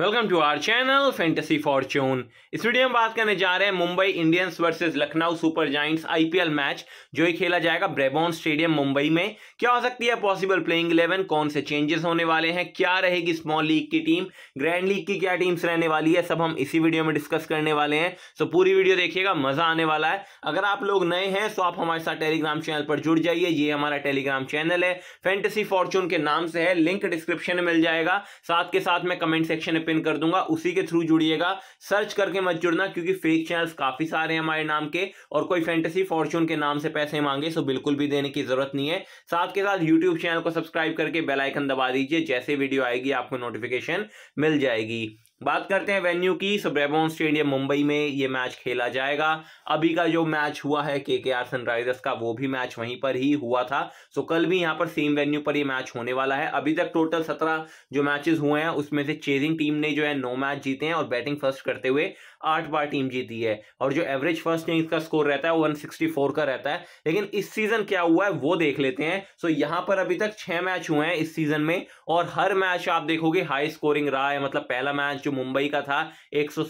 Welcome to our channel Fantasy Fortune इस video में बात करने जा रहे हैं Mumbai Indians versus Lucknow Super Giants IPL match जो ही खेला जाएगा ब्रेबॉन स्टेडियम मुंबई में क्या हो सकती है पॉसिबल प्लेइंग इलेवन कौन से चेंजेस होने वाले हैं क्या रहेगी स्मॉल लीग की टीम ग्रैंड लीग की क्या टीम्स रहने वाली है सब हम इसी वीडियो में डिस्कस करने वाले हैं सो पूरी वीडियो देखिएगा मजा आने वाला है अगर आप लोग नए हैं तो आप हमारे साथ टेलीग्राम चैनल पर जुड़ जाइए ये हमारा टेलीग्राम चैनल है फैंटेसी फॉर्च्यून के नाम से है लिंक डिस्क्रिप्शन में मिल जाएगा साथ के साथ में कमेंट सेक्शन में पिन कर दूंगा उसी के थ्रू जुड़िएगा सर्च करके मत जुड़ना क्योंकि फेक चैनल्स काफी सारे हैं हमारे नाम के और कोई फैंटेसी फॉर्चून के नाम से पैसे मांगे सो बिल्कुल भी देने की जरूरत नहीं है साथ के साथ यूट्यूब चैनल को सब्सक्राइब करके बेलाइकन दबा दीजिए जैसे वीडियो आएगी आपको नोटिफिकेशन मिल जाएगी बात करते हैं वेन्यू की सुब्रमोहन स्टेडियम मुंबई में ये मैच खेला जाएगा अभी का जो मैच हुआ है के के आर सनराइजर्स का वो भी मैच वहीं पर ही हुआ था सो कल भी यहाँ पर सेम वेन्यू पर ये मैच होने वाला है अभी तक टोटल सत्रह जो मैचेस हुए हैं उसमें से चेजिंग टीम ने जो है नौ मैच जीते हैं और बैटिंग फर्स्ट करते हुए आठ बार टीम जीती है और जो एवरेज फर्स्ट इनिंग्स का स्कोर रहता है वन सिक्सटी फोर का रहता है लेकिन इस सीजन क्या हुआ है वो देख लेते हैं सो यहाँ पर अभी तक छह मैच हुए हैं इस सीजन में और हर मैच आप देखोगे हाई स्कोरिंग रहा है मतलब पहला मैच जो मुंबई का था एक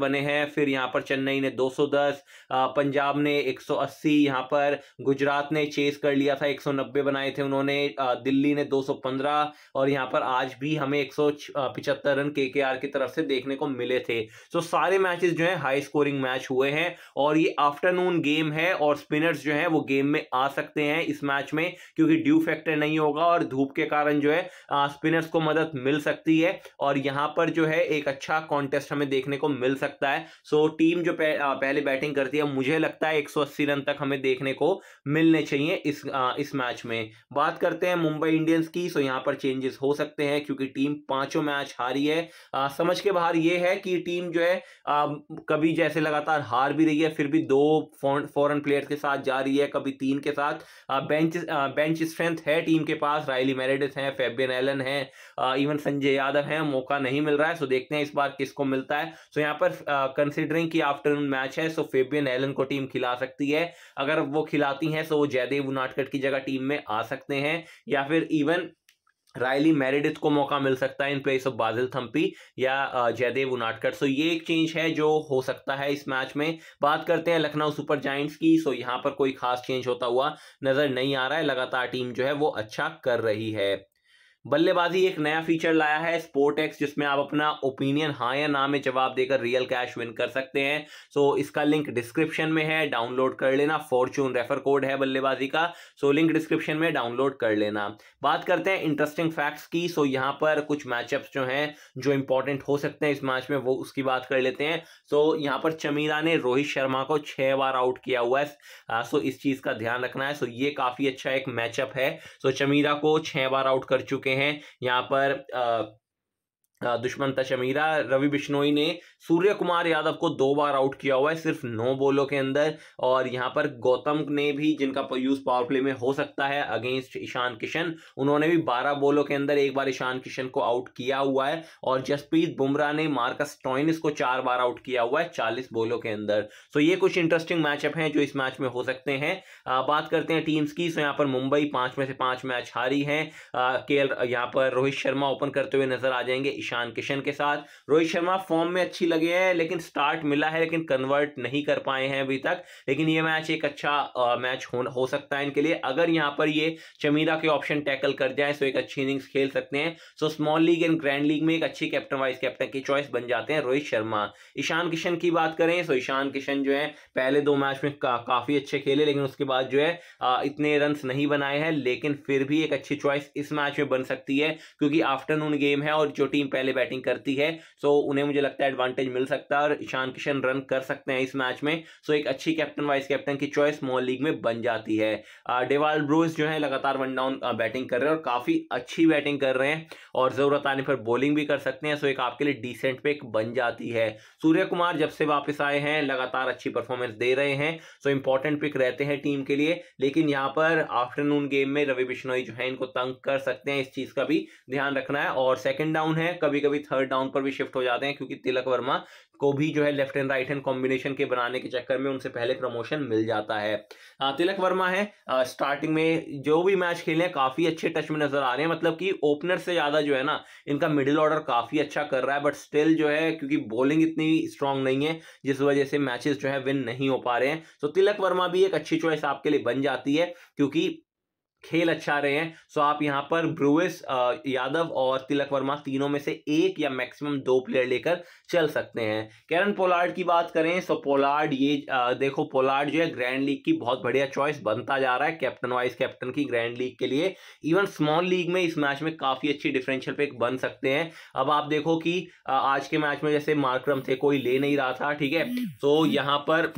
बने हैं फिर यहाँ पर चेन्नई ने 210 पंजाब ने 180 सौ यहाँ पर गुजरात ने चेस कर लिया था 190 बनाए थे उन्होंने दिल्ली ने 215 और यहाँ पर आज भी हमें एक रन के की तरफ से देखने को मिले थे तो सारे मैचेस जो है हाई स्कोरिंग मैच हुए हैं और ये आफ्टरनून गेम है और स्पिनर्स जो है वो गेम में आ सकते हैं इस मैच में क्योंकि ड्यू फैक्टर नहीं होगा और धूप के कारण जो है स्पिनर्स को मदद मिल सकती है और यहां पर जो है एक एक अच्छा कॉन्टेस्ट हमें देखने को मिल सकता है सो so, टीम जो पह, पहले बैटिंग करती है मुझे लगता है एक रन तक हमें देखने को मिलने चाहिए इस आ, इस मैच में बात करते हैं मुंबई इंडियंस की सो यहाँ पर चेंजेस हो सकते हैं क्योंकि टीम पांचों मैच हारी है आ, समझ के बाहर ये है कि टीम जो है आ, कभी जैसे लगातार हार भी रही है फिर भी दो फॉरन प्लेयर्स के साथ जा रही है कभी तीन के साथ आ, बेंच आ, बेंच स्ट्रेंथ है टीम के पास रायली मेरेडिस हैं फेबियन एलन है इवन संजय यादव हैं मौका नहीं मिल रहा है सो देखते हैं हैं इस बार किसको मिलता है सो यहाँ पर कंसिडरिंग की आफ्टरनून मैच है सो फेबियन एलन को टीम खिला सकती है अगर वो खिलाती हैं सो वो जयदेव नाटकट की जगह टीम में आ सकते हैं या फिर इवन रायली मेरिडिथ को मौका मिल सकता है in place of Basil Thampi या जयदेव उनाटकर सो ये एक चेंज है जो हो सकता है इस मैच में बात करते हैं लखनऊ सुपर जाइंट्स की सो यहाँ पर कोई खास चेंज होता हुआ नजर नहीं आ रहा है लगातार टीम जो है वो अच्छा कर रही है बल्लेबाजी एक नया फीचर लाया है स्पोर्ट एक्स जिसमें आप अपना ओपिनियन हाँ या ना में जवाब देकर रियल कैश विन कर सकते हैं सो so, इसका लिंक डिस्क्रिप्शन में है डाउनलोड कर लेना फॉर्चून रेफर कोड है बल्लेबाजी का सो so, लिंक डिस्क्रिप्शन में डाउनलोड कर लेना बात करते हैं इंटरेस्टिंग फैक्ट्स की सो so, यहाँ पर कुछ मैचअप्स जो हैं जो इंपॉर्टेंट हो सकते हैं इस मैच में वो उसकी बात कर लेते हैं सो so, यहाँ पर चमीरा ने रोहित शर्मा को छः बार आउट किया हुआ है सो इस चीज़ का ध्यान रखना है सो ये काफ़ी अच्छा एक मैचअप है सो चमीरा को छः बार आउट कर चुके हैं हैं यहाँ पर दुश्मन तशमीरा रवि बिश्नोई ने सूर्य कुमार यादव को दो बार आउट किया हुआ है सिर्फ नौ बॉलों के अंदर और यहाँ पर गौतम ने भी जिनका यूज पावर प्ले में हो सकता है अगेंस्ट ईशान किशन उन्होंने भी बारह बॉलों के अंदर एक बार ईशान किशन को आउट किया हुआ है और जसप्रीत बुमराह ने मार्कस टॉइनिस को चार बार आउट किया हुआ है चालीस बॉलों के अंदर सो ये कुछ इंटरेस्टिंग मैचअप हैं जो इस मैच में हो सकते हैं बात करते हैं टीम्स की सो यहाँ पर मुंबई पांच में से पांच मैच हारी है के यहाँ पर रोहित शर्मा ओपन करते हुए नजर आ जाएंगे ईशान किशन के साथ रोहित शर्मा फॉर्म में अच्छी लगे हैं लेकिन स्टार्ट मिला है लेकिन कन्वर्ट नहीं कर पाए हैं अभी तक लेकिन ये मैच एक अच्छा आ, मैच हो, हो सकता है इनके लिए अगर यहाँ पर ये चमीरा के ऑप्शन टैकल कर जाए तो एक अच्छी इनिंग्स खेल सकते हैं so small league and grand league में एक अच्छी कैप्टन वाइस कैप्टन की चॉइस बन जाते हैं रोहित शर्मा ईशान किशन की बात करें सो तो ईशान किशन जो है पहले दो मैच में का, काफी अच्छे खेले लेकिन उसके बाद जो है आ, इतने रन नहीं बनाए हैं लेकिन फिर भी एक अच्छी चॉइस इस मैच में बन सकती है क्योंकि आफ्टरनून गेम है और जो टीम पहले बैटिंग करती है सो उन्हें मुझे लगता है एडवांटेज मिल सकता है और ईशान किशन रन कर सकते हैं इस मैच में सो एक अच्छी कैप्टन वाइस कैप्टन की चॉइस मोहन लीग में बन जाती है डेवाल ब्रूस जो है लगातार वन डाउन बैटिंग कर रहे हैं और काफ़ी अच्छी बैटिंग कर रहे हैं और ज़रूरत आने पर बॉलिंग भी कर सकते हैं सो एक आपके लिए डिसेंट पिक बन जाती है सूर्य कुमार जब से वापस आए हैं लगातार अच्छी परफॉर्मेंस दे रहे हैं सो इंपॉर्टेंट पिक रहते हैं टीम के लिए लेकिन यहाँ पर आफ्टरनून गेम में रवि बिश्नोई जो है इनको तंग कर सकते हैं इस चीज़ का भी ध्यान रखना है और सेकंड डाउन है कभी कभी थर्ड डाउन पर भी शिफ्ट हो जाते हैं क्योंकि तिलक वर्मा को भी जो है left and right hand combination के बनाने के चक्कर में उनसे पहले प्रमोशन मिल जाता है तिलक वर्मा है स्टार्टिंग में जो भी मैच खेले हैं काफी अच्छे टच में नजर आ रहे हैं मतलब कि ओपनर से ज्यादा जो है ना इनका मिडिल ऑर्डर काफी अच्छा कर रहा है बट स्टिल जो है क्योंकि बॉलिंग इतनी स्ट्रांग नहीं है जिस वजह से मैचेस जो है विन नहीं हो पा रहे हैं तो तिलक वर्मा भी एक अच्छी चॉइस आपके लिए बन जाती है क्योंकि खेल अच्छा रहे हैं सो आप यहाँ पर ब्रुविस यादव और तिलक वर्मा तीनों में से एक या मैक्सिमम दो प्लेयर लेकर चल सकते हैं कैरन पोलार्ड की बात करें सो पोलार्ड ये आ, देखो पोलार्ड जो है ग्रैंड लीग की बहुत बढ़िया चॉइस बनता जा रहा है कैप्टन वाइस कैप्टन की ग्रैंड लीग के लिए इवन स्मॉल लीग में इस मैच में काफ़ी अच्छी डिफरेंशियल पिक बन सकते हैं अब आप देखो कि आज के मैच में जैसे मार्क्रम थे कोई ले नहीं रहा था ठीक है सो हम्म। यहाँ पर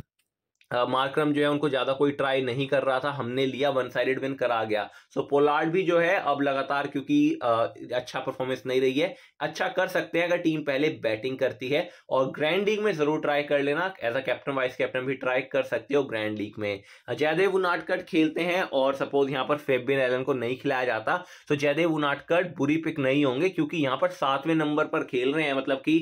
मार्क्रम जो है उनको ज़्यादा कोई ट्राई नहीं कर रहा था हमने लिया वन साइडेड विन करा गया सो पोलार्ड भी जो है अब लगातार क्योंकि अच्छा परफॉर्मेंस नहीं रही है अच्छा कर सकते हैं अगर टीम पहले बैटिंग करती है और ग्रैंड लीग में ज़रूर ट्राई कर लेना as a captain vice captain भी ट्राई कर सकते हो ग्रैंड लीग में जयदेव उनाटकट खेलते हैं और सपोज यहाँ पर फेबिन एलन को नहीं खिलाया जाता तो जयदेव उनाटकट बुरी पिक नहीं होंगे क्योंकि यहाँ पर सातवें नंबर पर खेल रहे हैं मतलब कि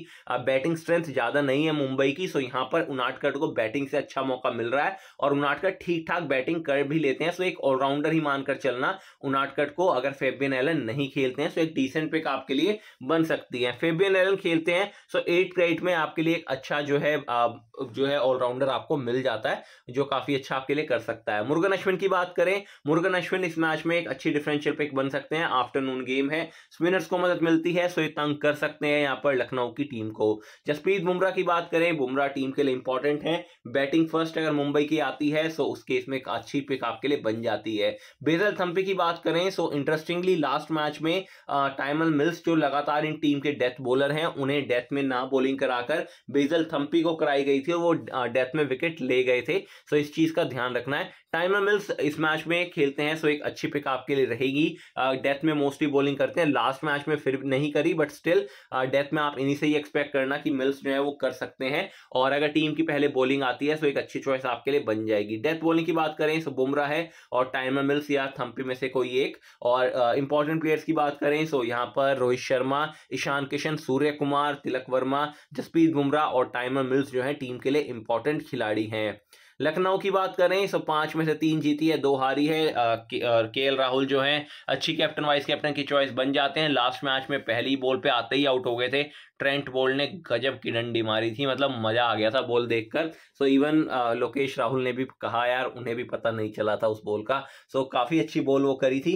बैटिंग स्ट्रेंथ ज़्यादा नहीं है मुंबई की सो यहाँ पर उनाटकट को बैटिंग से अच्छा मौका मिल रहा है और उनाटकट ठीक ठाक बैटिंग कर भी लेते हैं सो एक ऑलराउंडर ही मानकर चलना उनाटकट को अगर फेबियन एलन नहीं खेलते हैं सो एक डिसेंट पिक आपके लिए बन सकती है फेबियन एलन खेलते हैं सो एट क्रेट में आपके लिए एक अच्छा जो है जो है ऑलराउंडर आपको मिल जाता है जो काफी अच्छा आपके लिए कर सकता है मुर्गन अश्विन की बात करें मुर्गन अश्विन इस मैच में एक अच्छी डिफरेंशियल पिक बन सकते हैं आफ्टरनून गेम है स्पिनर्स को मदद मिलती है सो ये तंग कर सकते हैं यहाँ पर लखनऊ की टीम को जसप्रीत बुमराह की बात करें बुमराह टीम के लिए इंपॉर्टेंट है बैटिंग फर्स्ट अगर अगर मुंबई की आती है सो उस केस में एक अच्छी पिक आपके लिए बन जाती है बेजल थम्पी की बात करें सो इंटरेस्टिंगली लास्ट मैच में टाइमल मिल्स जो लगातार इन टीम के डेथ बॉलर हैं उन्हें डेथ में ना बॉलिंग कराकर बेजल थम्पी को कराई गई थी और वो डेथ में विकेट ले गए थे सो इस चीज़ का ध्यान रखना है टाइमर मिल्स इस मैच में खेलते हैं सो एक अच्छी पिक आपके लिए रहेगी डेथ में मोस्टली बॉलिंग करते हैं लास्ट मैच में फिर नहीं करी बट स्टिल डेथ में आप इन्हीं से ही एक्सपेक्ट करना कि मिल्स जो है वो कर सकते हैं और अगर टीम की पहले बॉलिंग आती है सो एक अच्छी चॉइस चॉइस आपके लिए बन जाएगी डेथ बॉलिंग की बात करें सो बुमरा है और टाइम मिल्स या थम्पी में से कोई एक और इंपॉर्टेंट uh, प्लेयर्स की बात करें सो यहाँ पर रोहित शर्मा ईशान किशन सूर्य कुमार तिलक वर्मा जसप्रीत बुमराह और टाइम मिल्स जो है टीम के लिए इंपॉर्टेंट खिलाड़ी हैं लखनऊ की बात करें सो पांच में से तीन जीती है दो हारी है के एल राहुल जो है अच्छी कैप्टन वाइस कैप्टन की चॉइस बन जाते हैं लास्ट मैच में पहली बॉल पे आते ही आउट हो गए थे ट्रेंट बोल्ट ने गजब की डंडी मारी थी मतलब मजा आ गया था बॉल देखकर सो इवन लोकेश राहुल ने भी कहा यार उन्हें भी पता नहीं चला था उस बॉल का सो काफ़ी अच्छी बॉल वो करी थी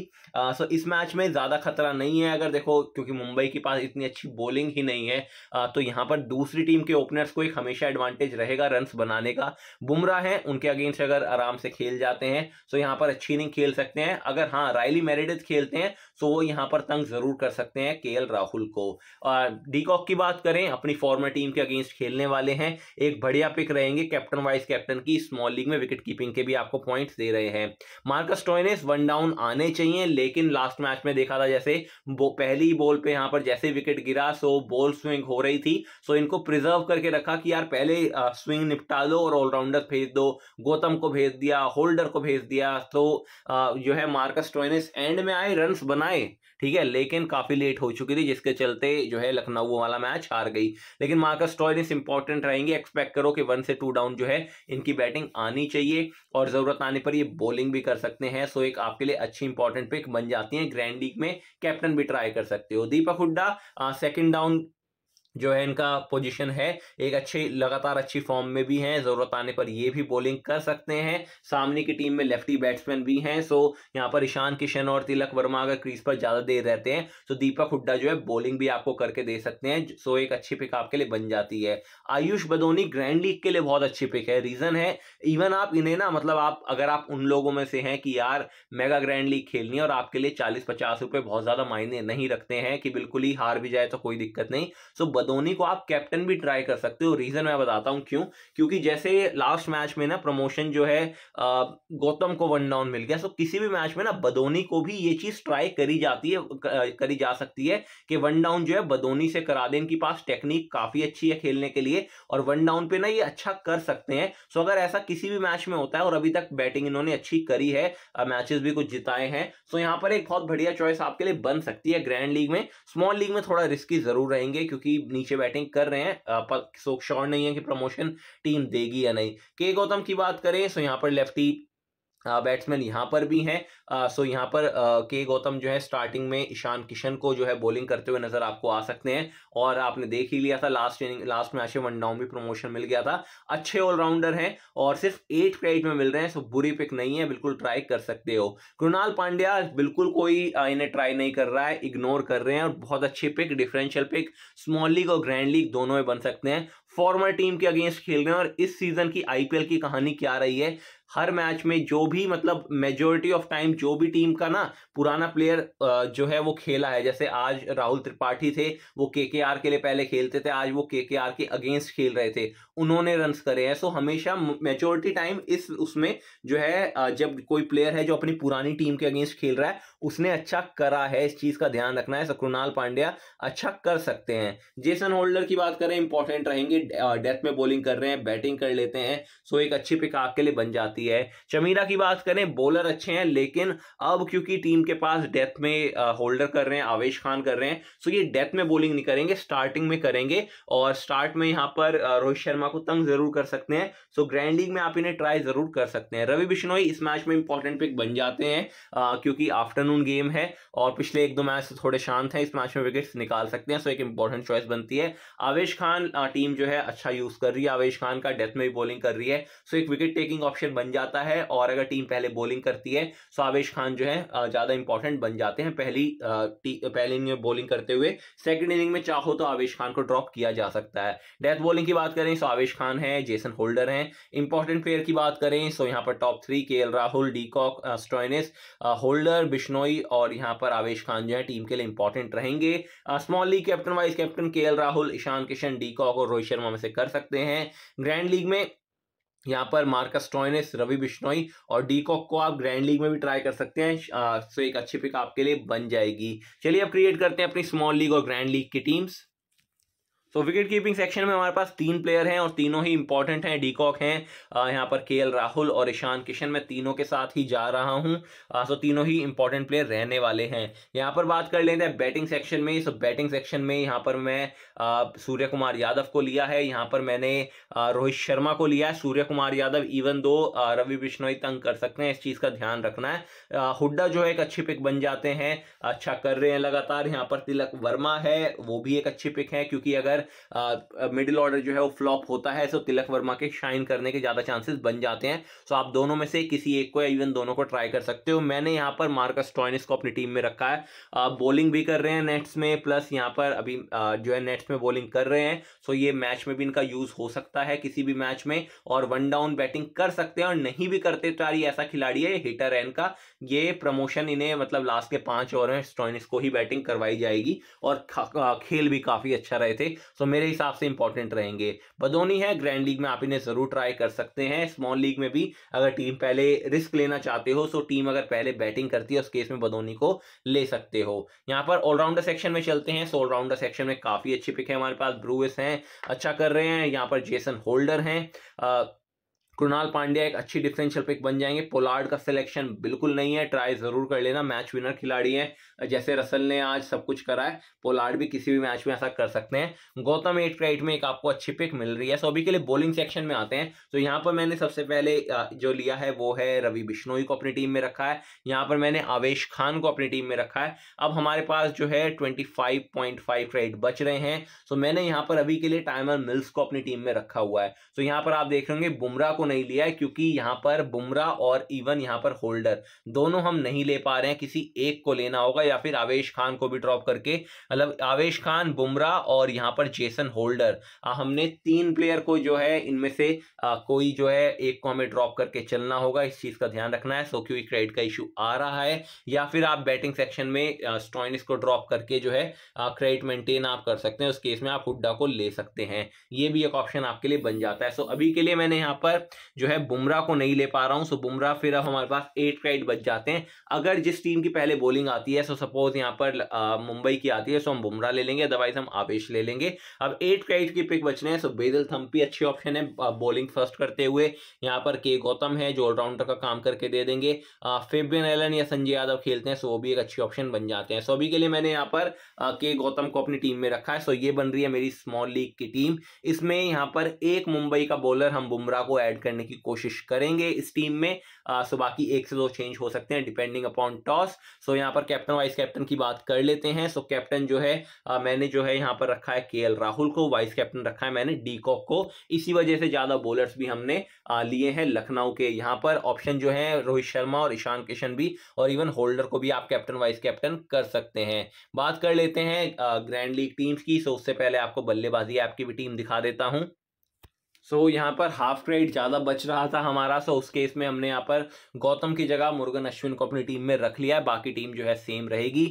सो इस मैच में ज़्यादा खतरा नहीं है अगर देखो क्योंकि मुंबई के पास इतनी अच्छी बॉलिंग ही नहीं है तो यहाँ पर दूसरी टीम के ओपनर्स को एक हमेशा एडवांटेज रहेगा रन बनाने का बुमराह है हैं उनके अगेंस्ट अगर आराम से खेल जाते हैं तो यहाँ पर अच्छी इनिंग खेल सकते हैं अगर हाँ रायली मेरिडिथ खेलते हैं तो वो यहाँ पर तंग जरूर कर सकते हैं के राहुल को डीकॉक की बात करें अपनी फॉर्मर टीम के अगेंस्ट खेलने वाले हैं एक बढ़िया पिक रहेंगे कैप्टन वाइस कैप्टन की स्मॉल लीग में विकेट कीपिंग के भी आपको पॉइंट्स दे रहे हैं मार्कस टॉयनेस वन डाउन आने चाहिए लेकिन लास्ट मैच में देखा था जैसे पहली बॉल पे यहां पर जैसे विकेट गिरा सो बॉल स्विंग हो रही थी सो इनको प्रिजर्व करके रखा कि यार पहले स्विंग निपटा दो और ऑलराउंडर फेंक दो दो गौतम को भेज दिया होल्डर को भेज दिया तो जो है मार्कस ट्वेनिस एंड में आए रन बनाए ठीक है लेकिन काफ़ी लेट हो चुकी थी जिसके चलते जो है लखनऊ वाला मैच हार गई लेकिन मार्कस ट्वेनिस इंपॉर्टेंट रहेंगे एक्सपेक्ट करो कि वन से टू डाउन जो है इनकी बैटिंग आनी चाहिए और ज़रूरत आने पर ये बॉलिंग भी कर सकते हैं सो एक आपके लिए अच्छी इंपॉर्टेंट पिक बन जाती है ग्रैंड लीग में कैप्टन भी ट्राई कर सकते हो दीपक हुड्डा सेकेंड डाउन जो है इनका पोजीशन है एक अच्छे लगातार अच्छी फॉर्म में भी हैं ज़रूरत आने पर ये भी बॉलिंग कर सकते हैं सामने की टीम में लेफ्टी बैट्समैन भी हैं सो यहाँ पर ईशान किशन और तिलक वर्मा अगर क्रीज पर ज़्यादा देर रहते हैं तो दीपक हुड्डा जो है बॉलिंग भी आपको करके दे सकते हैं सो एक अच्छी पिक आपके लिए बन जाती है आयुष बदोनी ग्रैंड लीग के लिए बहुत अच्छी पिक है रीज़न है इवन आप इन्हें ना मतलब आप अगर आप उन लोगों में से हैं कि यार मेगा ग्रैंड लीग खेलनी है और आपके लिए चालीस पचास रुपये बहुत ज़्यादा मायने नहीं रखते हैं कि बिल्कुल ही हार भी जाए तो कोई दिक्कत नहीं सो होगा धोनी को आप कैप्टन भी ट्राई कर सकते हो रीज़न मैं बताता हूँ क्यों क्योंकि जैसे लास्ट मैच में ना प्रमोशन जो है गौतम को वन डाउन मिल गया सो किसी भी मैच में ना बदोनी को भी ये चीज़ ट्राई करी जाती है करी जा सकती है कि वन डाउन जो है बदोनी से करा दे इनकी पास टेक्निक काफ़ी अच्छी है खेलने के लिए और वन डाउन पे ना ये अच्छा कर सकते हैं सो अगर ऐसा किसी भी मैच में होता है और अभी तक बैटिंग इन्होंने अच्छी करी है मैचेस भी कुछ जिताए हैं सो यहाँ पर एक बहुत बढ़िया चॉइस आपके लिए बन सकती है ग्रैंड लीग में स्मॉल लीग में थोड़ा रिस्की जरूर रहेंगे क्योंकि नीचे बैटिंग कर रहे हैं शोर नहीं है कि प्रमोशन टीम देगी या नहीं के गौतम की बात करें तो यहाँ पर लेफ्टी बैट्समैन यहाँ पर भी हैं सो यहाँ पर के गौतम जो है स्टार्टिंग में ईशान किशन को जो है बॉलिंग करते हुए नजर आपको आ सकते हैं और आपने देख ही लिया था लास्ट इनिंग लास्ट में आशे वन डाउन भी प्रमोशन मिल गया था अच्छे ऑलराउंडर हैं और सिर्फ एट क्रेडिट में मिल रहे हैं सो बुरी पिक नहीं है बिल्कुल ट्राई कर सकते हो कृणाल पांड्या बिल्कुल कोई इन्हें ट्राई नहीं कर रहा है इग्नोर कर रहे हैं और बहुत अच्छी pick differential pick small league और ग्रैंड लीग दोनों में बन सकते हैं फॉर्मर टीम के अगेंस्ट खेल रहे हैं और इस सीजन की आईपीएल की कहानी क्या रही है हर मैच में जो भी मतलब मेजोरिटी ऑफ टाइम जो भी टीम का ना पुराना प्लेयर जो है वो खेला है जैसे आज राहुल त्रिपाठी थे वो के के आर के लिए पहले खेलते थे आज वो के के आर के अगेंस्ट खेल रहे थे उन्होंने रन्स करे हैं सो हमेशा मेजोरिटी टाइम इस उसमें जो है जब कोई प्लेयर है जो अपनी पुरानी टीम के अगेंस्ट खेल रहा है उसने अच्छा करा है इस चीज़ का ध्यान रखना है सो पांड्या अच्छा कर सकते हैं जेसन होल्डर की बात करें इंपॉर्टेंट रहेंगे डेथ में बॉलिंग कर रहे हैं बैटिंग कर लेते हैं सो एक अच्छी पिक आपके लिए बन जाती है होती है चमीरा की बात करें बॉलर अच्छे हैं लेकिन अब क्योंकि टीम के पास डेथ में होल्डर कर रहे हैं आवेश खान कर रहे हैं सो ये डेथ में बॉलिंग नहीं करेंगे स्टार्टिंग में करेंगे और स्टार्ट में यहाँ पर रोहित शर्मा को तंग जरूर कर सकते हैं सो ग्रैंड लीग में आप इन्हें ट्राई जरूर कर सकते हैं रवि बिश्नोई इस मैच में इंपॉर्टेंट पिक बन जाते हैं क्योंकि आफ्टरनून गेम है और पिछले एक दो मैच थोड़े शांत हैं इस मैच में विकेट्स निकाल सकते हैं सो एक इंपॉर्टेंट चॉइस बनती है आवेश खान टीम जो है अच्छा यूज कर रही है आवेश खान का डेथ में भी बॉलिंग कर रही है सो एक विकेट टेकिंग ऑप्शन बन जाता है और अगर टीम पहले बॉलिंग करती है तो आवेश खान जो है ज़्यादा इंपॉर्टेंट बन जाते हैं पहली पहली इनिंग में बॉलिंग करते हुए सेकंड इनिंग में चाहो तो आवेश खान को ड्रॉप किया जा सकता है डेथ बॉलिंग की बात करें तो आवेश खान है जेसन होल्डर है इंपॉर्टेंट प्लेयर की बात करें सो तो यहाँ पर टॉप थ्री के Rahul de Kock Stoinis Holder Bishnoi और यहाँ पर आवेश खान जो है टीम के लिए इंपॉर्टेंट रहेंगे small league captain vice captain के राहुल ईशान किशन डीकॉक और रोहित शर्मा में से कर सकते हैं ग्रैंड लीग में यहाँ पर मार्कस टॉयनेस रवि बिश्नोई और डीकॉक को आप ग्रैंड लीग में भी ट्राई कर सकते हैं सो तो एक अच्छी पिक आपके लिए बन जाएगी चलिए अब क्रिएट करते हैं अपनी स्मॉल लीग और ग्रैंड लीग की टीम्स तो विकेट कीपिंग सेक्शन में हमारे पास तीन प्लेयर हैं और तीनों ही इंपॉर्टेंट हैं डीकॉक हैं यहाँ पर के राहुल और ईशान किशन मैं तीनों के साथ ही जा रहा हूँ सो तीनों ही इंपॉर्टेंट प्लेयर रहने वाले हैं यहाँ पर बात कर लेते हैं बैटिंग सेक्शन में सो बैटिंग सेक्शन में यहाँ पर मैं सूर्य कुमार यादव को लिया है यहाँ पर मैंने रोहित शर्मा को लिया है सूर्य कुमार यादव इवन दो रवि बिश्नोई तंग कर सकते हैं इस चीज़ का ध्यान रखना है हुड्डा जो है एक अच्छी पिक बन जाते हैं अच्छा कर रहे हैं लगातार यहाँ पर तिलक वर्मा है वो भी एक अच्छी पिक है क्योंकि अगर मिडिल ऑर्डर जो है वो फ्लॉप होता है सो तिलक वर्मा के शाइन करने के ज़्यादा चांसेस बन जाते हैं सो आप दोनों में से किसी एक को या इवन दोनों को ट्राई कर सकते हो मैंने यहाँ पर मार्कस टॉइनिस को अपनी टीम में रखा है आ, बॉलिंग भी कर रहे हैं नेट्स में प्लस यहाँ पर अभी जो है नेट्स में बॉलिंग कर रहे हैं सो ये मैच में भी इनका यूज़ हो सकता है किसी भी मैच में और वन डाउन बैटिंग कर सकते हैं और नहीं भी करते तो ऐसा खिलाड़ी है हिटर है इनका ये प्रमोशन इन्हें मतलब लास्ट के पांच ओवर में स्टोइनिस को ही बैटिंग करवाई जाएगी और खेल भी काफ़ी अच्छा रहे थे सो मेरे हिसाब से इंपॉर्टेंट रहेंगे बदोनी है ग्रैंड लीग में आप इन्हें ज़रूर ट्राई कर सकते हैं स्मॉल लीग में भी अगर टीम पहले रिस्क लेना चाहते हो सो टीम अगर पहले बैटिंग करती है उस केस में बदोनी को ले सकते हो यहाँ पर ऑलराउंडर सेक्शन में चलते हैं सो ऑलराउंडर सेक्शन में काफ़ी अच्छी पिक है हमारे पास ब्रूविस हैं अच्छा कर रहे हैं यहाँ पर जेसन होल्डर हैं कृणाल पांड्या एक अच्छी डिफेंशियल पिक बन जाएंगे पोलार्ड का सिलेक्शन बिल्कुल नहीं है ट्राई जरूर कर लेना मैच विनर खिलाड़ी है जैसे रसल ने आज सब कुछ करा है पोलार्ड भी किसी भी मैच में ऐसा कर सकते हैं गौतम एट क्राइट में एक आपको अच्छी पिक मिल रही है सो अभी के लिए बॉलिंग सेक्शन में आते हैं तो यहाँ पर मैंने सबसे पहले जो लिया है वो है रवि बिश्नोई को अपनी टीम में रखा है यहाँ पर मैंने आवेश खान को अपनी टीम में रखा है अब हमारे पास जो है twenty five point five credit बच रहे हैं सो मैंने यहाँ पर अभी के लिए टाइमर मिल्स को अपनी टीम में रखा हुआ है सो यहाँ पर आप देख रहे होंगे बुमराह को को नहीं लिया है क्योंकि यहाँ पर बुमरा और इवन यहाँ पर होल्डर दोनों हम नहीं ले पा रहे हैं किसी एक को लेना होगा या फिर आवेश खान को भी ड्रॉप करके मतलब आवेश खान बुमरा और यहाँ पर जेसन होल्डर हमने तीन प्लेयर को जो है इनमें से आ, कोई जो है एक को हमें ड्रॉप करके चलना होगा इस चीज़ का ध्यान रखना है सो क्यों क्रेडिट का इश्यू आ रहा है या फिर आप बैटिंग सेक्शन में स्टॉइनिस को ड्रॉप करके जो है क्रेडिट मेंटेन आप कर सकते हैं उस केस में आप हुड्डा को ले सकते हैं ये भी एक ऑप्शन आपके लिए बन जाता है सो अभी के लिए मैंने यहाँ पर जो है बुमराह को नहीं ले पा रहा हूं सो बुमराह फिर अब हमारे पास एट राइट बच जाते हैं अगर जिस टीम की पहले बॉलिंग आती है सो सपोज यहाँ पर मुंबई की आती है सो हम बुमराह ले लेंगे अदरवाइज हम आवेश ले लेंगे अब एट राइट की पिक बचने हैं सो बेदल थम्पी अच्छी ऑप्शन है बॉलिंग फर्स्ट करते हुए यहाँ पर के गौतम है जो ऑलराउंडर का काम करके दे देंगे फेबियन एलन या संजय यादव खेलते हैं सो वो भी एक अच्छी ऑप्शन बन जाते हैं सो अभी के लिए मैंने यहाँ पर के गौतम को अपनी टीम में रखा है सो ये बन रही है मेरी स्मॉल लीग की टीम इसमें यहाँ पर एक मुंबई का बॉलर हम बुमराह को ऐड करने की कोशिश करेंगे इस टीम में सो बाकी एक से दो चेंज हो सकते हैं डिपेंडिंग अपॉन टॉस सो यहाँ पर कैप्टन वाइस कैप्टन की बात कर लेते हैं सो कैप्टन जो है आ, मैंने जो है यहाँ पर रखा है के राहुल को वाइस कैप्टन रखा है मैंने डी कॉक को इसी वजह से ज़्यादा बॉलर्स भी हमने लिए हैं लखनऊ के यहाँ पर ऑप्शन जो है रोहित शर्मा और ईशान किशन भी और इवन होल्डर को भी आप कैप्टन वाइस कैप्टन कर सकते हैं बात कर लेते हैं ग्रैंड लीग टीम्स की सो उससे पहले आपको बल्लेबाजी ऐप की भी टीम दिखा देता हूं सो so, यहाँ पर हाफ क्रेडिट ज़्यादा बच रहा था हमारा सो so, उस केस में हमने यहाँ पर गौतम की जगह मुर्गन अश्विन को अपनी टीम में रख लिया है बाकी टीम जो है सेम रहेगी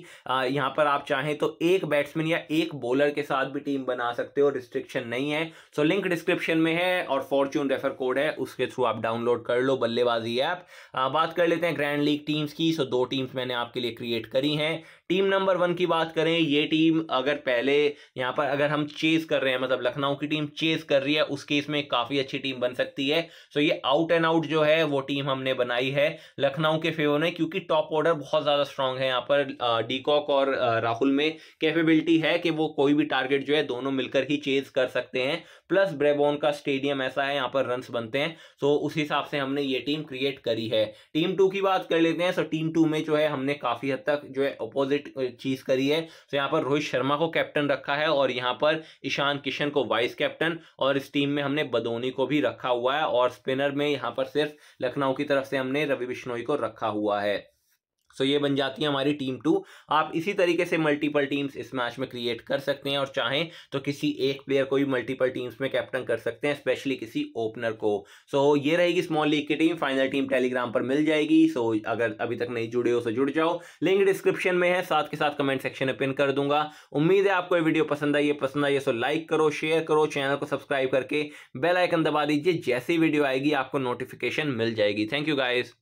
यहाँ पर आप चाहें तो एक बैट्समैन या एक बॉलर के साथ भी टीम बना सकते हो रिस्ट्रिक्शन नहीं है सो so, लिंक डिस्क्रिप्शन में है और फॉर्च्यून रेफर कोड है उसके थ्रू आप डाउनलोड कर लो बल्लेबाजी ऐप बात कर लेते हैं ग्रैंड लीग टीम्स की सो so, दो टीम्स मैंने आपके लिए क्रिएट करी हैं टीम नंबर वन की बात करें ये टीम अगर पहले यहाँ पर अगर हम चेज कर रहे हैं मतलब लखनऊ की टीम चेज कर रही है उस केस में काफ़ी अच्छी टीम बन सकती है सो ये आउट एंड आउट जो है वो टीम हमने बनाई है लखनऊ के फेवर में क्योंकि टॉप ऑर्डर बहुत ज़्यादा स्ट्रांग है यहाँ पर डीकॉक और राहुल में कैपेबिलिटी है कि वो कोई भी टारगेट जो है दोनों मिलकर ही चेज कर सकते हैं प्लस ब्रेबोन का स्टेडियम ऐसा है यहाँ पर रन्स बनते हैं सो उस हिसाब से हमने ये टीम क्रिएट करी है टीम टू की बात कर लेते हैं सो टीम टू में जो है हमने काफ़ी हद तक जो है अपोजिट चीज़ करी है तो यहाँ पर रोहित शर्मा को कैप्टन रखा है और यहाँ पर ईशान किशन को वाइस कैप्टन और इस टीम में हमने बदोनी को भी रखा हुआ है और स्पिनर में यहाँ पर सिर्फ लखनऊ की तरफ से हमने रवि बिश्नोई को रखा हुआ है सो ये बन जाती है हमारी टीम टू आप इसी तरीके से मल्टीपल टीम्स इस मैच में क्रिएट कर सकते हैं और चाहें तो किसी एक प्लेयर को भी मल्टीपल टीम्स में कैप्टन कर सकते हैं स्पेशली किसी ओपनर को सो so, ये रहेगी स्मॉल लीग की टीम फाइनल टीम टेलीग्राम पर मिल जाएगी सो so, अगर अभी तक नहीं जुड़े हो तो जुड़ जाओ लिंक डिस्क्रिप्शन में है साथ के साथ कमेंट सेक्शन में पिन कर दूंगा उम्मीद है आपको ये वीडियो पसंद आई है पसंद आई है सो लाइक करो शेयर करो चैनल को सब्सक्राइब करके बेलाइकन दबा दीजिए जैसी वीडियो आएगी आपको नोटिफिकेशन मिल जाएगी थैंक यू गाइज़